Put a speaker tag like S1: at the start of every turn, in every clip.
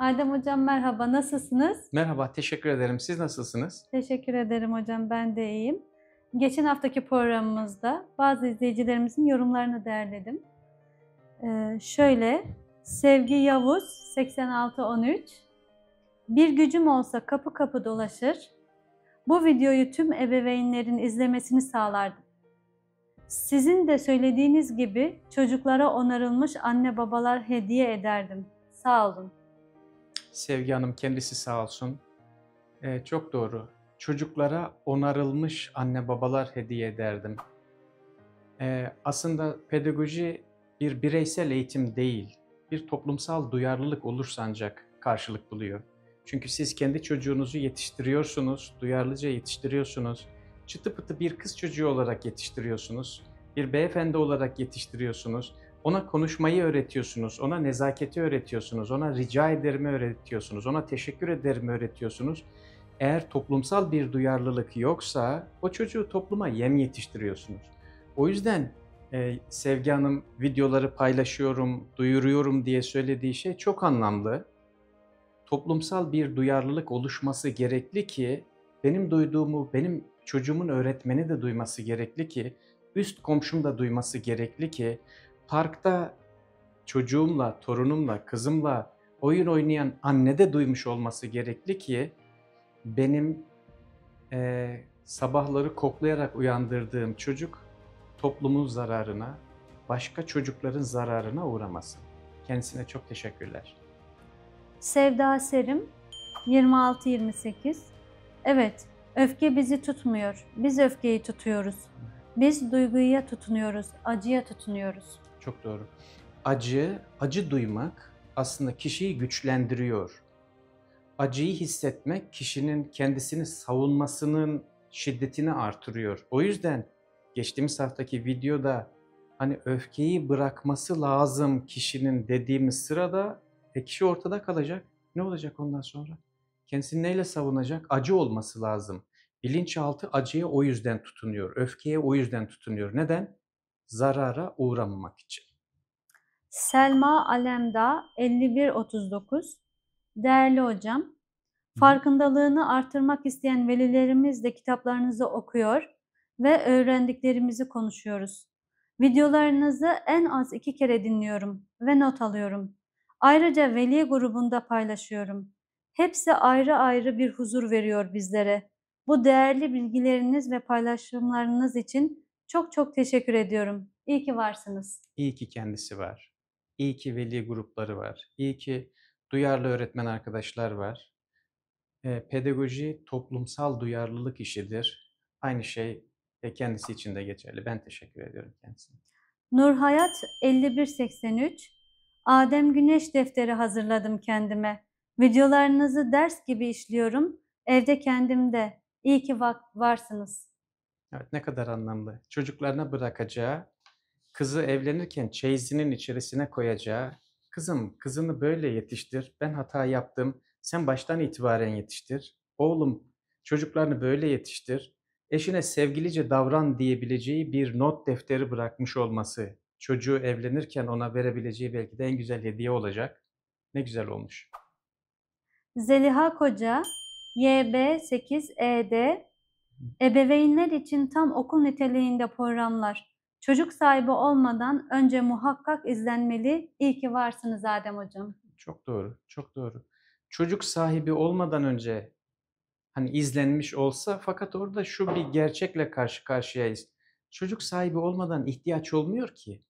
S1: Adem Hocam merhaba, nasılsınız?
S2: Merhaba, teşekkür ederim. Siz nasılsınız?
S1: Teşekkür ederim hocam, ben de iyiyim. Geçen haftaki programımızda bazı izleyicilerimizin yorumlarını derledim. Ee, şöyle, Sevgi Yavuz 8613 Bir gücüm olsa kapı kapı dolaşır. Bu videoyu tüm ebeveynlerin izlemesini sağlardım. Sizin de söylediğiniz gibi çocuklara onarılmış anne babalar hediye ederdim. Sağ olun.
S2: Sevgi Hanım kendisi sağ olsun. E, çok doğru. Çocuklara onarılmış anne babalar hediye ederdim. E, aslında pedagoji bir bireysel eğitim değil, bir toplumsal duyarlılık olursa ancak karşılık buluyor. Çünkü siz kendi çocuğunuzu yetiştiriyorsunuz, duyarlıca yetiştiriyorsunuz. Çıtı pıtı bir kız çocuğu olarak yetiştiriyorsunuz. Bir beyefendi olarak yetiştiriyorsunuz. Ona konuşmayı öğretiyorsunuz, ona nezaketi öğretiyorsunuz, ona rica ederimi öğretiyorsunuz, ona teşekkür ederimi öğretiyorsunuz. Eğer toplumsal bir duyarlılık yoksa o çocuğu topluma yem yetiştiriyorsunuz. O yüzden e, Sevgi Hanım videoları paylaşıyorum, duyuruyorum diye söylediği şey çok anlamlı. Toplumsal bir duyarlılık oluşması gerekli ki benim duyduğumu, benim çocuğumun öğretmeni de duyması gerekli ki, üst komşum da duyması gerekli ki, parkta çocuğumla, torunumla, kızımla oyun oynayan anne de duymuş olması gerekli ki benim e, sabahları koklayarak uyandırdığım çocuk toplumun zararına, başka çocukların zararına uğramasın. Kendisine çok teşekkürler.
S1: Sevda Serim 26-28 Evet, öfke bizi tutmuyor. Biz öfkeyi tutuyoruz. Biz duyguya tutunuyoruz, acıya tutunuyoruz.
S2: Çok doğru. Acı, acı duymak aslında kişiyi güçlendiriyor. Acıyı hissetmek kişinin kendisini savunmasının şiddetini artırıyor. O yüzden geçtiğimiz haftaki videoda hani öfkeyi bırakması lazım kişinin dediğimiz sırada e kişi ortada kalacak. Ne olacak ondan sonra? Kendisini neyle savunacak? Acı olması lazım. Bilinçaltı acıya o yüzden tutunuyor. Öfkeye o yüzden tutunuyor. Neden? zarara uğramamak için.
S1: Selma Alemda 5139 Değerli hocam, farkındalığını artırmak isteyen velilerimiz de kitaplarınızı okuyor ve öğrendiklerimizi konuşuyoruz. Videolarınızı en az iki kere dinliyorum ve not alıyorum. Ayrıca veli grubunda paylaşıyorum. Hepsi ayrı ayrı bir huzur veriyor bizlere. Bu değerli bilgileriniz ve paylaşımlarınız için çok çok teşekkür ediyorum. İyi ki varsınız.
S2: İyi ki kendisi var. İyi ki veli grupları var. İyi ki duyarlı öğretmen arkadaşlar var. E, pedagoji toplumsal duyarlılık işidir. Aynı şey e, kendisi için de geçerli. Ben teşekkür ediyorum kendisine.
S1: Nurhayat 5183 Adem Güneş defteri hazırladım kendime. Videolarınızı ders gibi işliyorum. Evde kendimde. İyi ki varsınız.
S2: Evet ne kadar anlamlı. Çocuklarına bırakacağı, kızı evlenirken çeyizinin içerisine koyacağı, kızım kızını böyle yetiştir, ben hata yaptım, sen baştan itibaren yetiştir. Oğlum çocuklarını böyle yetiştir, eşine sevgilice davran diyebileceği bir not defteri bırakmış olması, çocuğu evlenirken ona verebileceği belki de en güzel hediye olacak. Ne güzel olmuş.
S1: Zeliha Koca, YB8ED Ebeveynler için tam okul niteliğinde programlar. Çocuk sahibi olmadan önce muhakkak izlenmeli. İyi ki varsınız Adem Hocam.
S2: Çok doğru, çok doğru. Çocuk sahibi olmadan önce hani izlenmiş olsa fakat orada şu bir gerçekle karşı karşıyayız. Çocuk sahibi olmadan ihtiyaç olmuyor ki.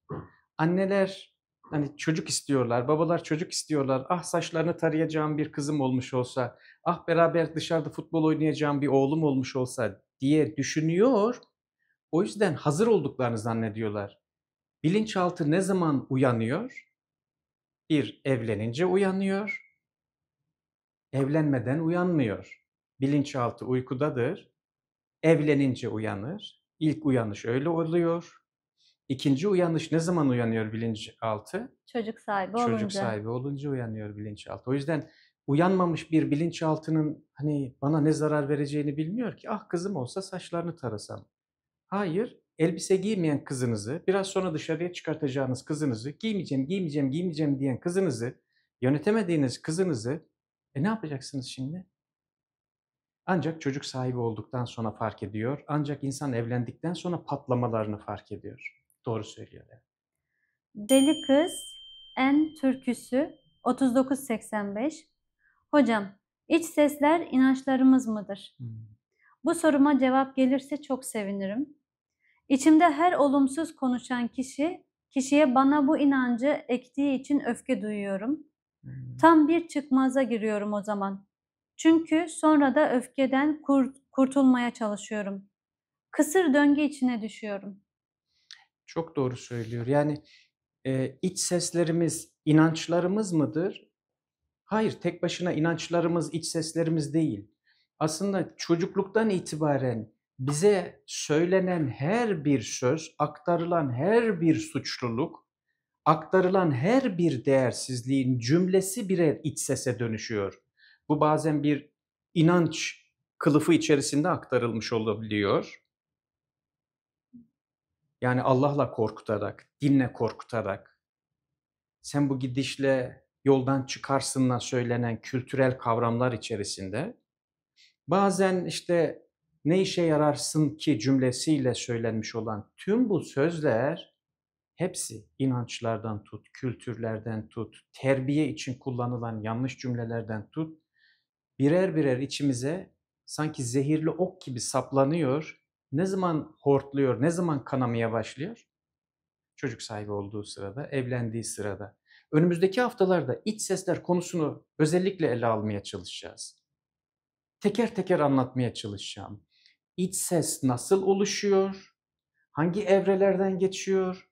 S2: Anneler hani çocuk istiyorlar, babalar çocuk istiyorlar. Ah saçlarını tarayacağım bir kızım olmuş olsa, ah beraber dışarıda futbol oynayacağım bir oğlum olmuş olsa diye düşünüyor. O yüzden hazır olduklarını zannediyorlar. Bilinçaltı ne zaman uyanıyor? Bir, evlenince uyanıyor. Evlenmeden uyanmıyor. Bilinçaltı uykudadır. Evlenince uyanır. İlk uyanış öyle oluyor. İkinci uyanış ne zaman uyanıyor bilinçaltı?
S1: Çocuk sahibi Çocuk olunca. Çocuk sahibi
S2: olunca uyanıyor bilinçaltı. O yüzden uyanmamış bir bilinçaltının hani bana ne zarar vereceğini bilmiyor ki. Ah kızım olsa saçlarını tarasam. Hayır, elbise giymeyen kızınızı, biraz sonra dışarıya çıkartacağınız kızınızı, giymeyeceğim, giymeyeceğim, giymeyeceğim diyen kızınızı, yönetemediğiniz kızınızı e ne yapacaksınız şimdi? Ancak çocuk sahibi olduktan sonra fark ediyor. Ancak insan evlendikten sonra patlamalarını fark ediyor. Doğru söylüyor.
S1: Deli Kız En Türküsü 3985 Hocam, iç sesler inançlarımız mıdır? Hmm. Bu soruma cevap gelirse çok sevinirim. İçimde her olumsuz konuşan kişi, kişiye bana bu inancı ektiği için öfke duyuyorum. Hmm. Tam bir çıkmaza giriyorum o zaman. Çünkü sonra da öfkeden kurt, kurtulmaya çalışıyorum. Kısır döngü içine düşüyorum.
S2: Çok doğru söylüyor. Yani e, iç seslerimiz inançlarımız mıdır? Hayır, tek başına inançlarımız, iç seslerimiz değil. Aslında çocukluktan itibaren bize söylenen her bir söz, aktarılan her bir suçluluk, aktarılan her bir değersizliğin cümlesi birer iç sese dönüşüyor. Bu bazen bir inanç kılıfı içerisinde aktarılmış olabiliyor. Yani Allah'la korkutarak, dinle korkutarak, sen bu gidişle yoldan çıkarsınla söylenen kültürel kavramlar içerisinde bazen işte ne işe yararsın ki cümlesiyle söylenmiş olan tüm bu sözler hepsi inançlardan tut, kültürlerden tut, terbiye için kullanılan yanlış cümlelerden tut birer birer içimize sanki zehirli ok gibi saplanıyor. Ne zaman hortluyor, ne zaman kanamaya başlıyor? Çocuk sahibi olduğu sırada, evlendiği sırada. Önümüzdeki haftalarda iç sesler konusunu özellikle ele almaya çalışacağız. Teker teker anlatmaya çalışacağım. İç ses nasıl oluşuyor? Hangi evrelerden geçiyor?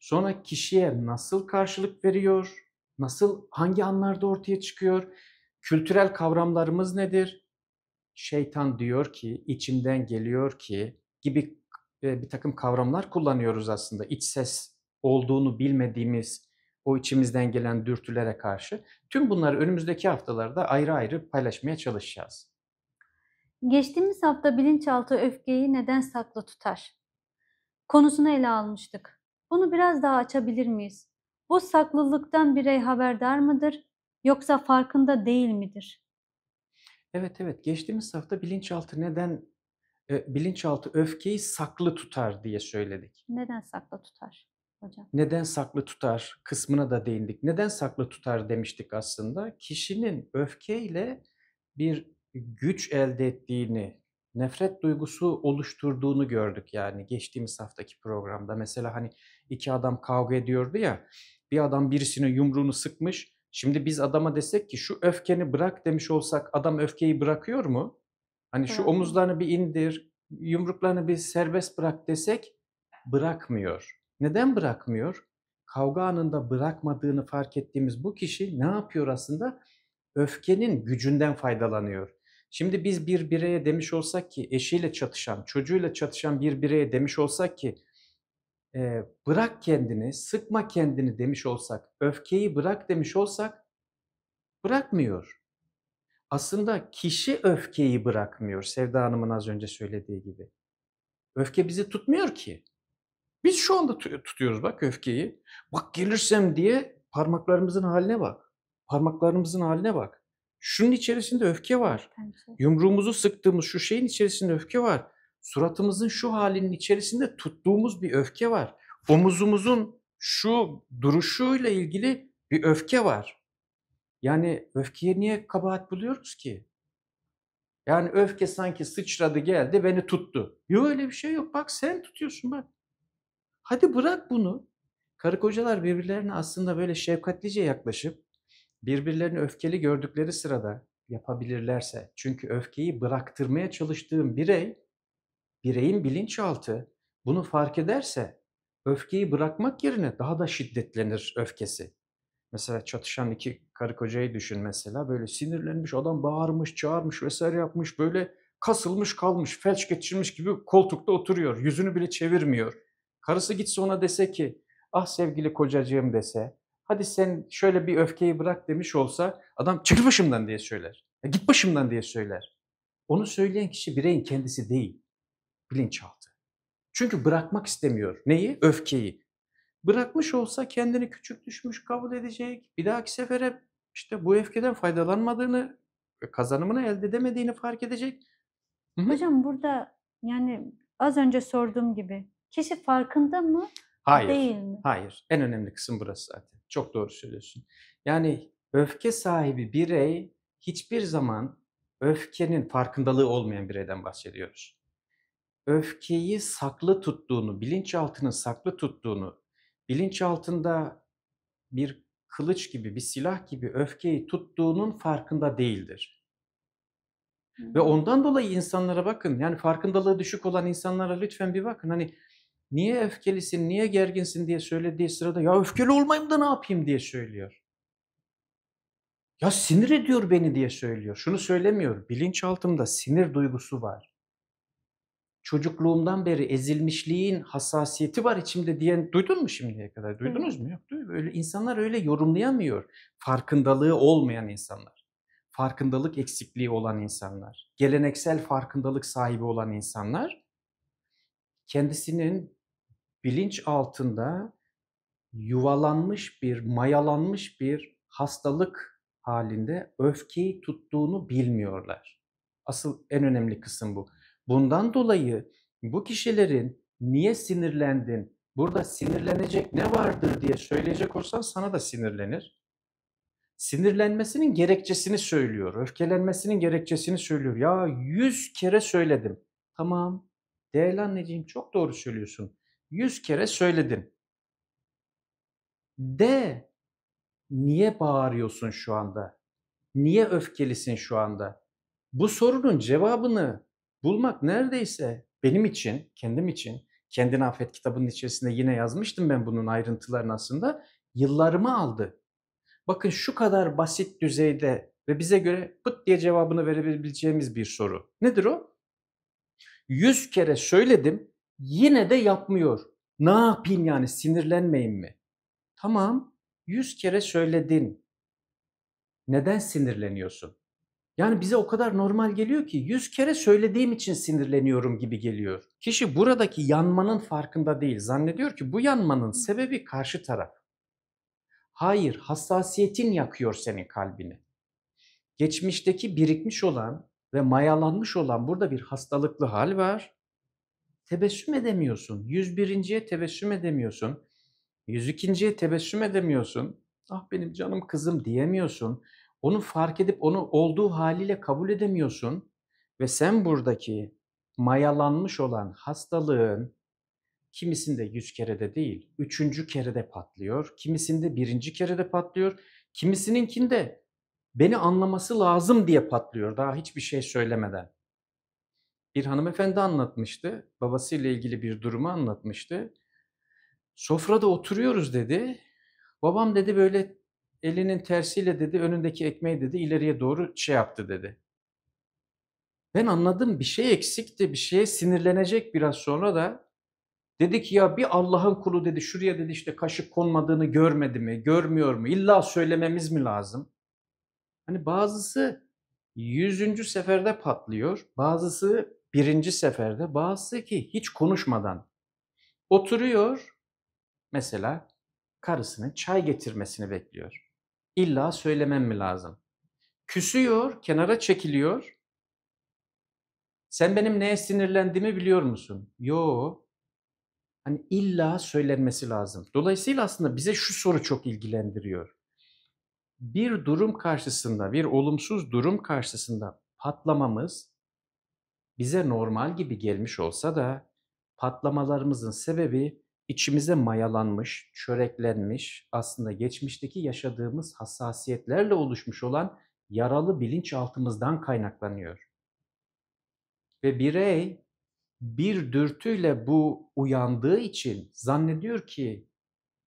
S2: Sonra kişiye nasıl karşılık veriyor? Nasıl hangi anlarda ortaya çıkıyor? Kültürel kavramlarımız nedir? Şeytan diyor ki, içimden geliyor ki gibi e, bir takım kavramlar kullanıyoruz aslında. İç ses olduğunu bilmediğimiz o içimizden gelen dürtülere karşı. Tüm bunları önümüzdeki haftalarda ayrı ayrı paylaşmaya çalışacağız.
S1: Geçtiğimiz hafta bilinçaltı öfkeyi neden saklı tutar? Konusunu ele almıştık. Bunu biraz daha açabilir miyiz? Bu saklılıktan birey haberdar mıdır yoksa farkında değil midir?
S2: Evet evet geçtiğimiz hafta bilinçaltı neden e, bilinçaltı öfkeyi saklı tutar diye söyledik.
S1: Neden saklı tutar? hocam? Neden
S2: saklı tutar kısmına da değindik. Neden saklı tutar demiştik aslında. Kişinin öfkeyle bir güç elde ettiğini, nefret duygusu oluşturduğunu gördük yani geçtiğimiz haftaki programda. Mesela hani iki adam kavga ediyordu ya, bir adam birisinin yumruğunu sıkmış. Şimdi biz adama desek ki şu öfkeni bırak demiş olsak adam öfkeyi bırakıyor mu? Hani şu omuzlarını bir indir, yumruklarını bir serbest bırak desek bırakmıyor. Neden bırakmıyor? Kavga anında bırakmadığını fark ettiğimiz bu kişi ne yapıyor aslında? Öfkenin gücünden faydalanıyor. Şimdi biz bir bireye demiş olsak ki eşiyle çatışan, çocuğuyla çatışan bir bireye demiş olsak ki bırak kendini, sıkma kendini demiş olsak, öfkeyi bırak demiş olsak bırakmıyor. Aslında kişi öfkeyi bırakmıyor Sevda Hanım'ın az önce söylediği gibi. Öfke bizi tutmuyor ki. Biz şu anda tutuyoruz bak öfkeyi. Bak gelirsem diye parmaklarımızın haline bak. Parmaklarımızın haline bak. Şunun içerisinde öfke var. Yumruğumuzu sıktığımız şu şeyin içerisinde öfke var. Suratımızın şu halinin içerisinde tuttuğumuz bir öfke var. Omuzumuzun şu duruşuyla ilgili bir öfke var. Yani öfkeye niye kabahat buluyoruz ki? Yani öfke sanki sıçradı geldi beni tuttu. Yok öyle bir şey yok. Bak sen tutuyorsun bak. Hadi bırak bunu. Karı kocalar birbirlerine aslında böyle şefkatlice yaklaşıp birbirlerini öfkeli gördükleri sırada yapabilirlerse. Çünkü öfkeyi bıraktırmaya çalıştığım birey, bireyin bilinçaltı bunu fark ederse öfkeyi bırakmak yerine daha da şiddetlenir öfkesi. Mesela çatışan iki karı kocayı düşün mesela böyle sinirlenmiş adam bağırmış, çağırmış vesaire yapmış böyle kasılmış kalmış, felç geçirmiş gibi koltukta oturuyor. Yüzünü bile çevirmiyor. Karısı gitse ona dese ki ah sevgili kocacığım dese hadi sen şöyle bir öfkeyi bırak demiş olsa adam çık başımdan diye söyler. Ya e, git başımdan diye söyler. Onu söyleyen kişi bireyin kendisi değil. Bilinçaltı. Çünkü bırakmak istemiyor. Neyi? Öfkeyi. Bırakmış olsa kendini küçük düşmüş kabul edecek. Bir dahaki sefere işte bu öfkeden faydalanmadığını, kazanımını
S1: elde edemediğini fark edecek. Hı -hı. Hocam burada yani az önce sorduğum gibi Kişi farkında mı? Hayır. Değil mi?
S2: Hayır. En önemli kısım burası zaten. Çok doğru söylüyorsun. Yani öfke sahibi birey hiçbir zaman öfkenin farkındalığı olmayan bireyden bahsediyoruz. Öfkeyi saklı tuttuğunu, bilinçaltını saklı tuttuğunu, bilinçaltında bir kılıç gibi, bir silah gibi öfkeyi tuttuğunun farkında değildir. Ve ondan dolayı insanlara bakın. Yani farkındalığı düşük olan insanlara lütfen bir bakın. Hani niye öfkelisin, niye gerginsin diye söylediği sırada ya öfkeli olmayayım da ne yapayım diye söylüyor. Ya sinir ediyor beni diye söylüyor. Şunu söylemiyor. Bilinçaltımda sinir duygusu var. Çocukluğumdan beri ezilmişliğin hassasiyeti var içimde diyen duydun mu şimdiye kadar? Duydunuz mu? Yok değil Öyle insanlar öyle yorumlayamıyor. Farkındalığı olmayan insanlar. Farkındalık eksikliği olan insanlar. Geleneksel farkındalık sahibi olan insanlar kendisinin bilinç altında yuvalanmış bir, mayalanmış bir hastalık halinde öfkeyi tuttuğunu bilmiyorlar. Asıl en önemli kısım bu. Bundan dolayı bu kişilerin niye sinirlendin, burada sinirlenecek ne vardır diye söyleyecek olsan sana da sinirlenir. Sinirlenmesinin gerekçesini söylüyor, öfkelenmesinin gerekçesini söylüyor. Ya yüz kere söyledim. Tamam, değerli anneciğim çok doğru söylüyorsun. Yüz kere söyledin. De niye bağırıyorsun şu anda? Niye öfkelisin şu anda? Bu sorunun cevabını bulmak neredeyse benim için, kendim için, Kendini Affet kitabının içerisinde yine yazmıştım ben bunun ayrıntılarını aslında. Yıllarımı aldı. Bakın şu kadar basit düzeyde ve bize göre pıt diye cevabını verebileceğimiz bir soru. Nedir o? Yüz kere söyledim Yine de yapmıyor. Ne yapayım yani sinirlenmeyeyim mi? Tamam 100 kere söyledin. Neden sinirleniyorsun? Yani bize o kadar normal geliyor ki 100 kere söylediğim için sinirleniyorum gibi geliyor. Kişi buradaki yanmanın farkında değil. Zannediyor ki bu yanmanın sebebi karşı taraf. Hayır, hassasiyetin yakıyor senin kalbini. Geçmişteki birikmiş olan ve mayalanmış olan burada bir hastalıklı hal var tebessüm edemiyorsun. 101.ye tebessüm edemiyorsun. 102.ye tebessüm edemiyorsun. Ah benim canım kızım diyemiyorsun. Onu fark edip onu olduğu haliyle kabul edemiyorsun. Ve sen buradaki mayalanmış olan hastalığın kimisinde yüz kerede değil, üçüncü kerede patlıyor, kimisinde birinci kerede patlıyor, kimisininkinde beni anlaması lazım diye patlıyor daha hiçbir şey söylemeden bir hanımefendi anlatmıştı. Babasıyla ilgili bir durumu anlatmıştı. Sofrada oturuyoruz dedi. Babam dedi böyle elinin tersiyle dedi önündeki ekmeği dedi ileriye doğru şey yaptı dedi. Ben anladım bir şey eksikti bir şeye sinirlenecek biraz sonra da dedi ki ya bir Allah'ın kulu dedi şuraya dedi işte kaşık konmadığını görmedi mi görmüyor mu illa söylememiz mi lazım? Hani bazısı yüzüncü seferde patlıyor bazısı birinci seferde bazı ki hiç konuşmadan oturuyor mesela karısının çay getirmesini bekliyor. İlla söylemem mi lazım? Küsüyor, kenara çekiliyor. Sen benim neye sinirlendiğimi biliyor musun? Yo. Hani illa söylenmesi lazım. Dolayısıyla aslında bize şu soru çok ilgilendiriyor. Bir durum karşısında, bir olumsuz durum karşısında patlamamız bize normal gibi gelmiş olsa da patlamalarımızın sebebi içimize mayalanmış, çöreklenmiş, aslında geçmişteki yaşadığımız hassasiyetlerle oluşmuş olan yaralı bilinçaltımızdan kaynaklanıyor. Ve birey bir dürtüyle bu uyandığı için zannediyor ki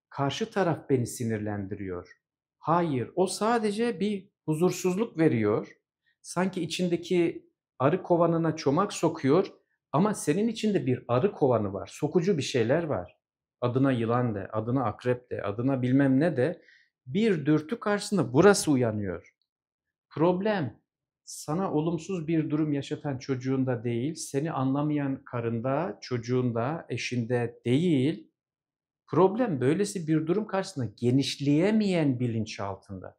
S2: karşı taraf beni sinirlendiriyor. Hayır, o sadece bir huzursuzluk veriyor. Sanki içindeki arı kovanına çomak sokuyor ama senin içinde bir arı kovanı var. Sokucu bir şeyler var. Adına yılan de, adına akrep de, adına bilmem ne de bir dürtü karşısında burası uyanıyor. Problem sana olumsuz bir durum yaşatan çocuğunda değil, seni anlamayan karında, çocuğunda, eşinde değil. Problem böylesi bir durum karşısında genişleyemeyen bilinç altında.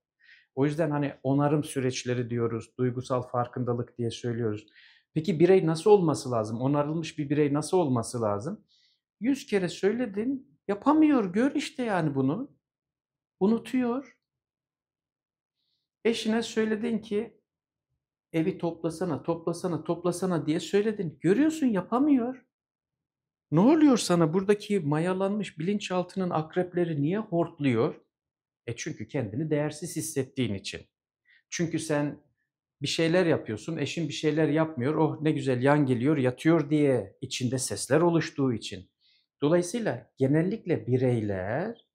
S2: O yüzden hani onarım süreçleri diyoruz, duygusal farkındalık diye söylüyoruz. Peki birey nasıl olması lazım? Onarılmış bir birey nasıl olması lazım? Yüz kere söyledin, yapamıyor, gör işte yani bunu. Unutuyor. Eşine söyledin ki evi toplasana, toplasana, toplasana diye söyledin. Görüyorsun yapamıyor. Ne oluyor sana? Buradaki mayalanmış bilinçaltının akrepleri niye hortluyor? E çünkü kendini değersiz hissettiğin için. Çünkü sen bir şeyler yapıyorsun, eşin bir şeyler yapmıyor, oh ne güzel yan geliyor, yatıyor diye içinde sesler oluştuğu için. Dolayısıyla genellikle bireyler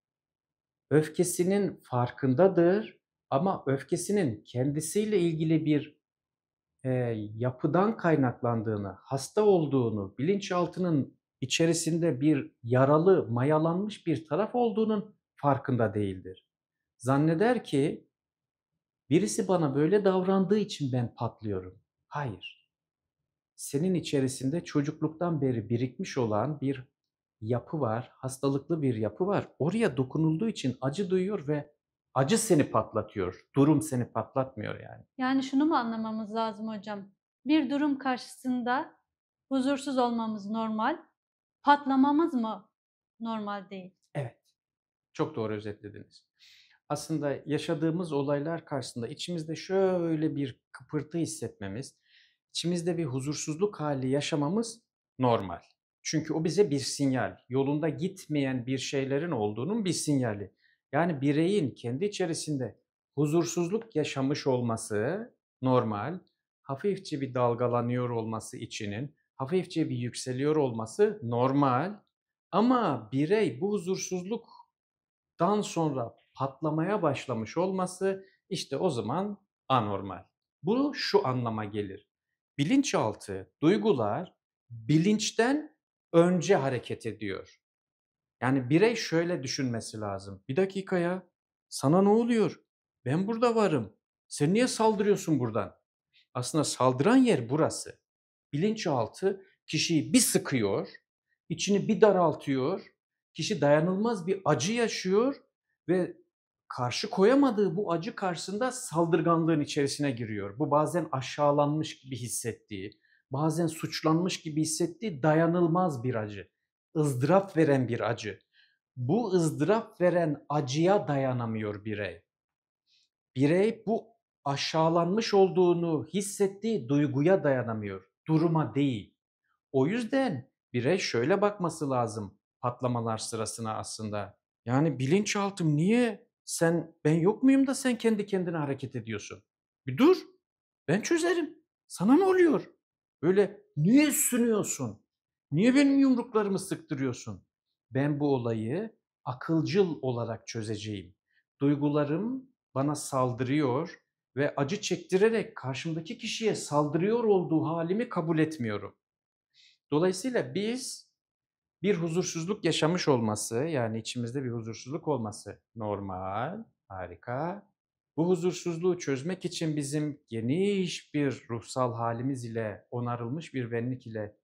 S2: öfkesinin farkındadır ama öfkesinin kendisiyle ilgili bir e, yapıdan kaynaklandığını, hasta olduğunu, bilinçaltının içerisinde bir yaralı, mayalanmış bir taraf olduğunun farkında değildir. Zanneder ki birisi bana böyle davrandığı için ben patlıyorum. Hayır. Senin içerisinde çocukluktan beri birikmiş olan bir yapı var, hastalıklı bir yapı var. Oraya dokunulduğu için acı duyuyor ve acı seni patlatıyor. Durum seni patlatmıyor yani.
S1: Yani şunu mu anlamamız lazım hocam? Bir durum karşısında huzursuz olmamız normal, patlamamız mı normal değil?
S2: Evet. Çok doğru özetlediniz aslında yaşadığımız olaylar karşısında içimizde şöyle bir kıpırtı hissetmemiz, içimizde bir huzursuzluk hali yaşamamız normal. Çünkü o bize bir sinyal. Yolunda gitmeyen bir şeylerin olduğunun bir sinyali. Yani bireyin kendi içerisinde huzursuzluk yaşamış olması normal. Hafifçe bir dalgalanıyor olması içinin, hafifçe bir yükseliyor olması normal. Ama birey bu huzursuzluktan sonra patlamaya başlamış olması işte o zaman anormal. Bu şu anlama gelir. Bilinçaltı duygular bilinçten önce hareket ediyor. Yani birey şöyle düşünmesi lazım. Bir dakika ya sana ne oluyor? Ben burada varım. Sen niye saldırıyorsun buradan? Aslında saldıran yer burası. Bilinçaltı kişiyi bir sıkıyor, içini bir daraltıyor, kişi dayanılmaz bir acı yaşıyor ve karşı koyamadığı bu acı karşısında saldırganlığın içerisine giriyor. Bu bazen aşağılanmış gibi hissettiği, bazen suçlanmış gibi hissettiği dayanılmaz bir acı. ızdırap veren bir acı. Bu ızdırap veren acıya dayanamıyor birey. Birey bu aşağılanmış olduğunu hissettiği duyguya dayanamıyor, duruma değil. O yüzden birey şöyle bakması lazım patlamalar sırasına aslında. Yani bilinçaltım niye sen ben yok muyum da sen kendi kendine hareket ediyorsun? Bir dur. Ben çözerim. Sana ne oluyor? Böyle niye sünüyorsun? Niye benim yumruklarımı sıktırıyorsun? Ben bu olayı akılcıl olarak çözeceğim. Duygularım bana saldırıyor ve acı çektirerek karşımdaki kişiye saldırıyor olduğu halimi kabul etmiyorum. Dolayısıyla biz bir huzursuzluk yaşamış olması yani içimizde bir huzursuzluk olması normal, harika. Bu huzursuzluğu çözmek için bizim geniş bir ruhsal halimiz ile onarılmış bir benlik ile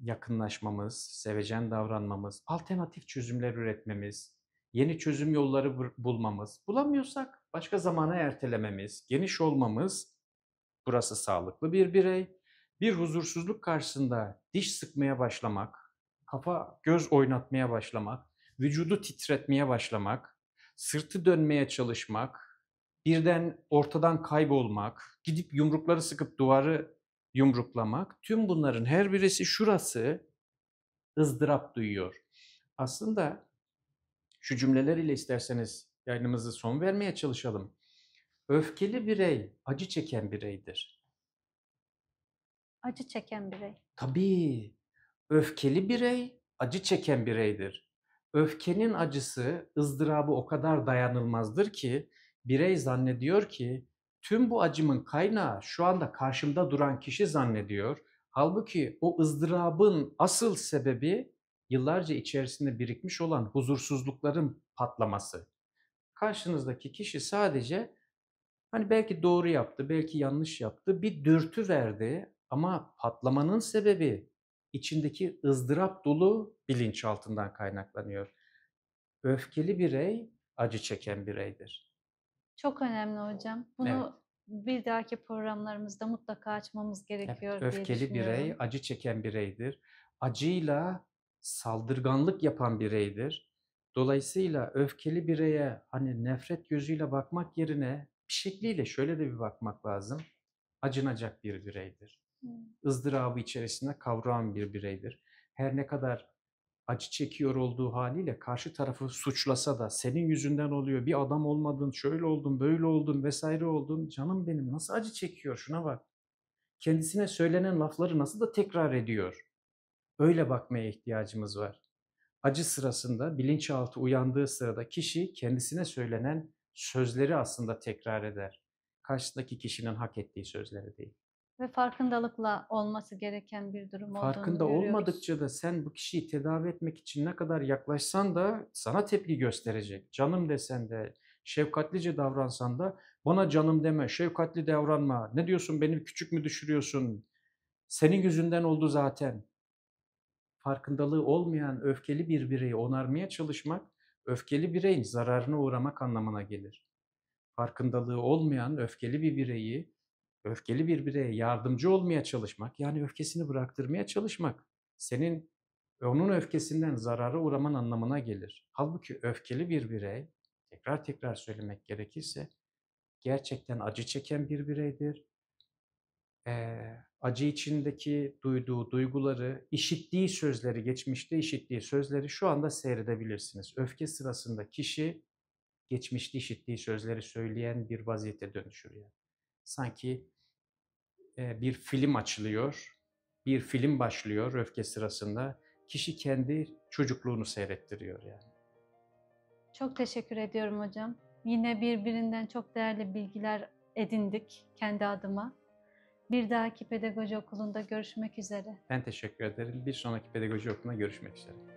S2: yakınlaşmamız, sevecen davranmamız, alternatif çözümler üretmemiz, yeni çözüm yolları bulmamız, bulamıyorsak başka zamana ertelememiz, geniş olmamız, burası sağlıklı bir birey, bir huzursuzluk karşısında diş sıkmaya başlamak, kafa göz oynatmaya başlamak, vücudu titretmeye başlamak, sırtı dönmeye çalışmak, birden ortadan kaybolmak, gidip yumrukları sıkıp duvarı yumruklamak, tüm bunların her birisi şurası ızdırap duyuyor. Aslında şu cümleler ile isterseniz yayınımızı son vermeye çalışalım. Öfkeli birey acı çeken bireydir.
S1: Acı çeken birey.
S2: Tabii. Öfkeli birey acı çeken bireydir. Öfkenin acısı, ızdırabı o kadar dayanılmazdır ki birey zannediyor ki tüm bu acımın kaynağı şu anda karşımda duran kişi zannediyor. Halbuki o ızdırabın asıl sebebi yıllarca içerisinde birikmiş olan huzursuzlukların patlaması. Karşınızdaki kişi sadece hani belki doğru yaptı, belki yanlış yaptı, bir dürtü verdi ama patlamanın sebebi içindeki ızdırap dolu bilinçaltından kaynaklanıyor. Öfkeli birey acı çeken bireydir.
S1: Çok önemli hocam. Bunu evet bir dahaki programlarımızda mutlaka açmamız gerekiyor evet, diye Öfkeli birey,
S2: acı çeken bireydir. Acıyla saldırganlık yapan bireydir. Dolayısıyla öfkeli bireye hani nefret gözüyle bakmak yerine bir şekliyle şöyle de bir bakmak lazım. Acınacak bir bireydir ızdırabı içerisinde kavrayan bir bireydir. Her ne kadar acı çekiyor olduğu haliyle karşı tarafı suçlasa da senin yüzünden oluyor bir adam olmadın şöyle oldun böyle oldun vesaire oldun canım benim nasıl acı çekiyor şuna bak. Kendisine söylenen lafları nasıl da tekrar ediyor. Öyle bakmaya ihtiyacımız var. Acı sırasında bilinçaltı uyandığı sırada kişi kendisine söylenen sözleri aslında tekrar eder. Karşıdaki kişinin hak ettiği sözleri değil
S1: ve farkındalıkla olması gereken bir durum olduğunu Farkında görüyoruz.
S2: olmadıkça da sen bu kişiyi tedavi etmek için ne kadar yaklaşsan da sana tepki gösterecek. Canım desen de, şefkatlice davransan da bana canım deme, şefkatli davranma. Ne diyorsun beni küçük mü düşürüyorsun? Senin yüzünden oldu zaten. Farkındalığı olmayan öfkeli bir bireyi onarmaya çalışmak, öfkeli bireyin zararına uğramak anlamına gelir. Farkındalığı olmayan öfkeli bir bireyi öfkeli bir bireye yardımcı olmaya çalışmak, yani öfkesini bıraktırmaya çalışmak senin onun öfkesinden zarara uğraman anlamına gelir. Halbuki öfkeli bir birey, tekrar tekrar söylemek gerekirse, gerçekten acı çeken bir bireydir. Ee, acı içindeki duyduğu duyguları, işittiği sözleri, geçmişte işittiği sözleri şu anda seyredebilirsiniz. Öfke sırasında kişi geçmişte işittiği sözleri söyleyen bir vaziyete dönüşür yani. Sanki bir film açılıyor, bir film başlıyor öfke sırasında. Kişi kendi çocukluğunu seyrettiriyor yani.
S1: Çok teşekkür ediyorum hocam. Yine birbirinden çok değerli bilgiler edindik kendi adıma. Bir dahaki pedagoji okulunda görüşmek üzere.
S2: Ben teşekkür ederim. Bir sonraki pedagoji okulunda görüşmek üzere.